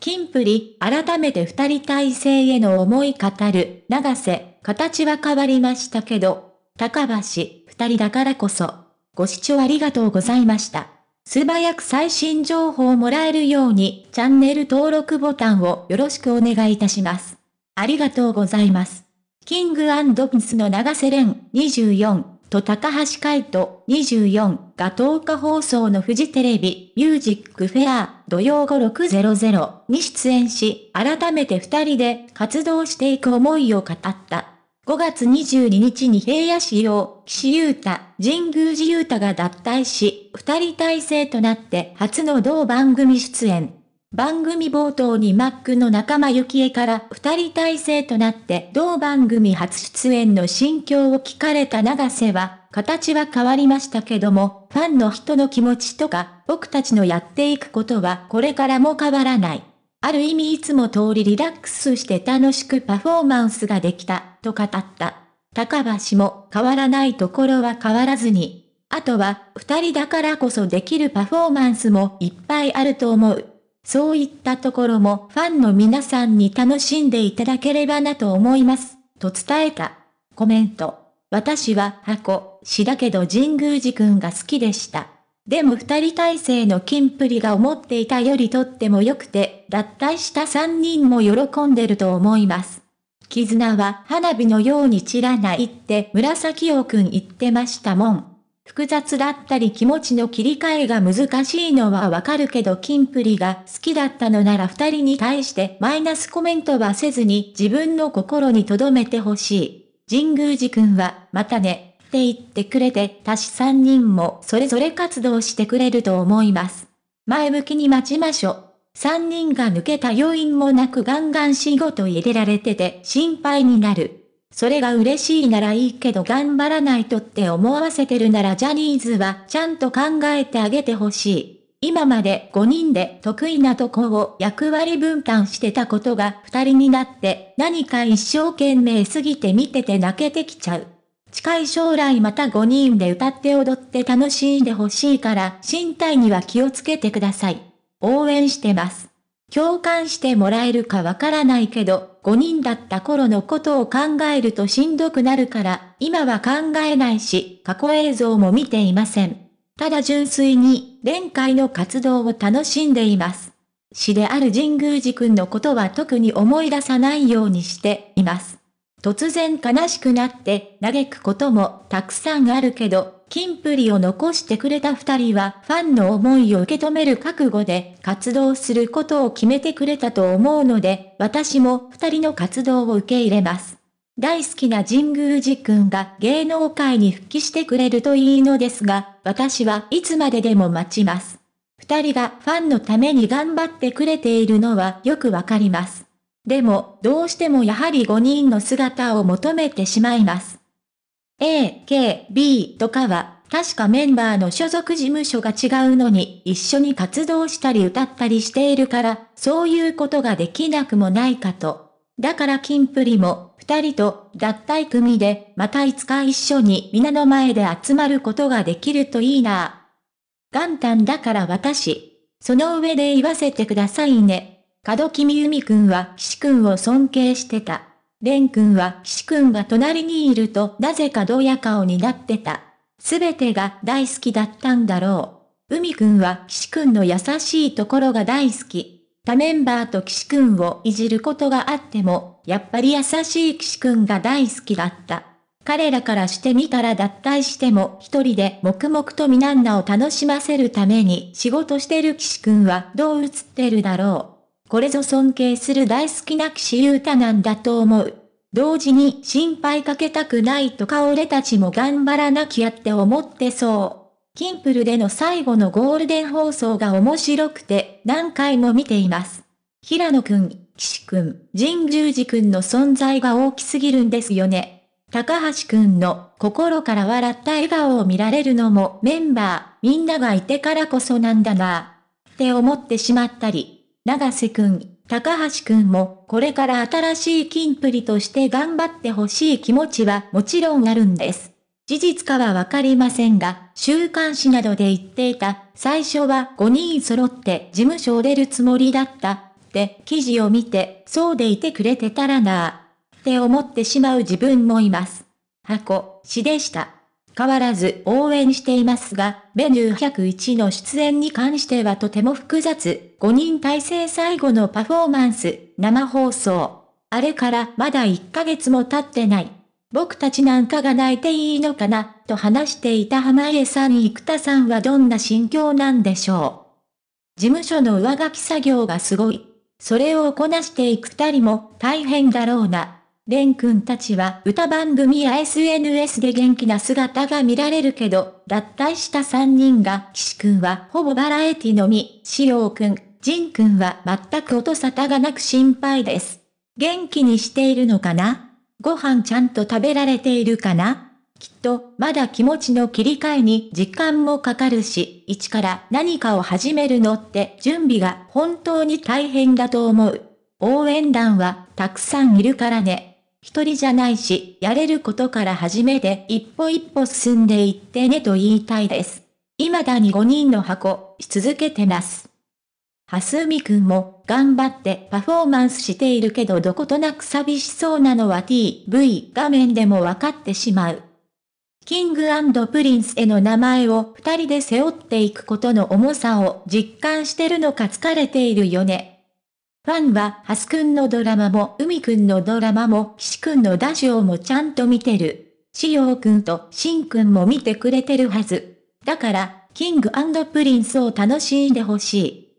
キンプリ、改めて二人体制への思い語る、長瀬、形は変わりましたけど、高橋、二人だからこそ。ご視聴ありがとうございました。素早く最新情報をもらえるように、チャンネル登録ボタンをよろしくお願いいたします。ありがとうございます。キングピスの長瀬廉24と高橋海人24が10日放送のフジテレビミュージックフェア土曜午600に出演し、改めて二人で活動していく思いを語った。5月22日に平野市を岸優太、神宮寺優太が脱退し、二人体制となって初の同番組出演。番組冒頭にマックの仲間ゆき恵から二人体制となって同番組初出演の心境を聞かれた長瀬は、形は変わりましたけども、ファンの人の気持ちとか、僕たちのやっていくことはこれからも変わらない。ある意味いつも通りリラックスして楽しくパフォーマンスができた、と語った。高橋も変わらないところは変わらずに。あとは、二人だからこそできるパフォーマンスもいっぱいあると思う。そういったところもファンの皆さんに楽しんでいただければなと思います、と伝えた。コメント。私は箱、詩だけど神宮寺くんが好きでした。でも二人体制の金プリが思っていたよりとっても良くて、脱退した三人も喜んでると思います。絆は花火のように散らないって紫陽くん言ってましたもん。複雑だったり気持ちの切り替えが難しいのはわかるけどキンプリが好きだったのなら二人に対してマイナスコメントはせずに自分の心に留めてほしい。神宮寺くんは、またね、って言ってくれて、足し三人もそれぞれ活動してくれると思います。前向きに待ちましょう。三人が抜けた要因もなくガンガン仕事入れられてて心配になる。それが嬉しいならいいけど頑張らないとって思わせてるならジャニーズはちゃんと考えてあげてほしい。今まで5人で得意なとこを役割分担してたことが2人になって何か一生懸命すぎて見てて泣けてきちゃう。近い将来また5人で歌って踊って楽しんでほしいから身体には気をつけてください。応援してます。共感してもらえるかわからないけど、5人だった頃のことを考えるとしんどくなるから、今は考えないし、過去映像も見ていません。ただ純粋に、連会の活動を楽しんでいます。詩である神宮寺くんのことは特に思い出さないようにしています。突然悲しくなって嘆くこともたくさんあるけど、金プリを残してくれた二人はファンの思いを受け止める覚悟で活動することを決めてくれたと思うので、私も二人の活動を受け入れます。大好きな神宮寺くんが芸能界に復帰してくれるといいのですが、私はいつまででも待ちます。二人がファンのために頑張ってくれているのはよくわかります。でも、どうしてもやはり5人の姿を求めてしまいます。A、K、B とかは、確かメンバーの所属事務所が違うのに、一緒に活動したり歌ったりしているから、そういうことができなくもないかと。だからキンプリも、二人と、脱退組で、またいつか一緒に皆の前で集まることができるといいな。元旦だから私。その上で言わせてくださいね。門君由美くんは岸くんを尊敬してた。蓮くんは岸くんが隣にいるとなぜかどや顔になってた。すべてが大好きだったんだろう。海くんは岸くんの優しいところが大好き。他メンバーと岸くんをいじることがあっても、やっぱり優しい岸くんが大好きだった。彼らからしてみたら脱退しても一人で黙々とミナンナを楽しませるために仕事してる岸くんはどう映ってるだろう。これぞ尊敬する大好きな岸優太なんだと思う。同時に心配かけたくないとか俺たちも頑張らなきゃって思ってそう。キンプルでの最後のゴールデン放送が面白くて何回も見ています。平野くん、岸くん、神十字くんの存在が大きすぎるんですよね。高橋くんの心から笑った笑顔を見られるのもメンバー、みんながいてからこそなんだなぁ。って思ってしまったり。長瀬くん、高橋くんも、これから新しい金プリとして頑張ってほしい気持ちはもちろんあるんです。事実かはわかりませんが、週刊誌などで言っていた、最初は5人揃って事務所を出るつもりだった、って記事を見て、そうでいてくれてたらなぁ、って思ってしまう自分もいます。箱、詩でした。変わらず応援していますが、メニュー101の出演に関してはとても複雑。5人体制最後のパフォーマンス、生放送。あれからまだ1ヶ月も経ってない。僕たちなんかが泣いていいのかな、と話していた花江さん生田さんはどんな心境なんでしょう。事務所の上書き作業がすごい。それをこなしていく二人も大変だろうな。レン君たちは歌番組や SNS で元気な姿が見られるけど、脱退した3人が、岸君はほぼバラエティのみ、しおう君、ジン君は全く音沙汰がなく心配です。元気にしているのかなご飯ちゃんと食べられているかなきっと、まだ気持ちの切り替えに時間もかかるし、一から何かを始めるのって準備が本当に大変だと思う。応援団はたくさんいるからね。一人じゃないし、やれることから始めて一歩一歩進んでいってねと言いたいです。未だに5人の箱、し続けてます。はすみくんも頑張ってパフォーマンスしているけどどことなく寂しそうなのは TV 画面でもわかってしまう。キングプリンスへの名前を二人で背負っていくことの重さを実感してるのか疲れているよね。ファンは、ハスくんのドラマも、海くんのドラマも、岸くんのラジオもちゃんと見てる。しようくんとしんくんも見てくれてるはず。だから、キングプリンスを楽しんでほしい。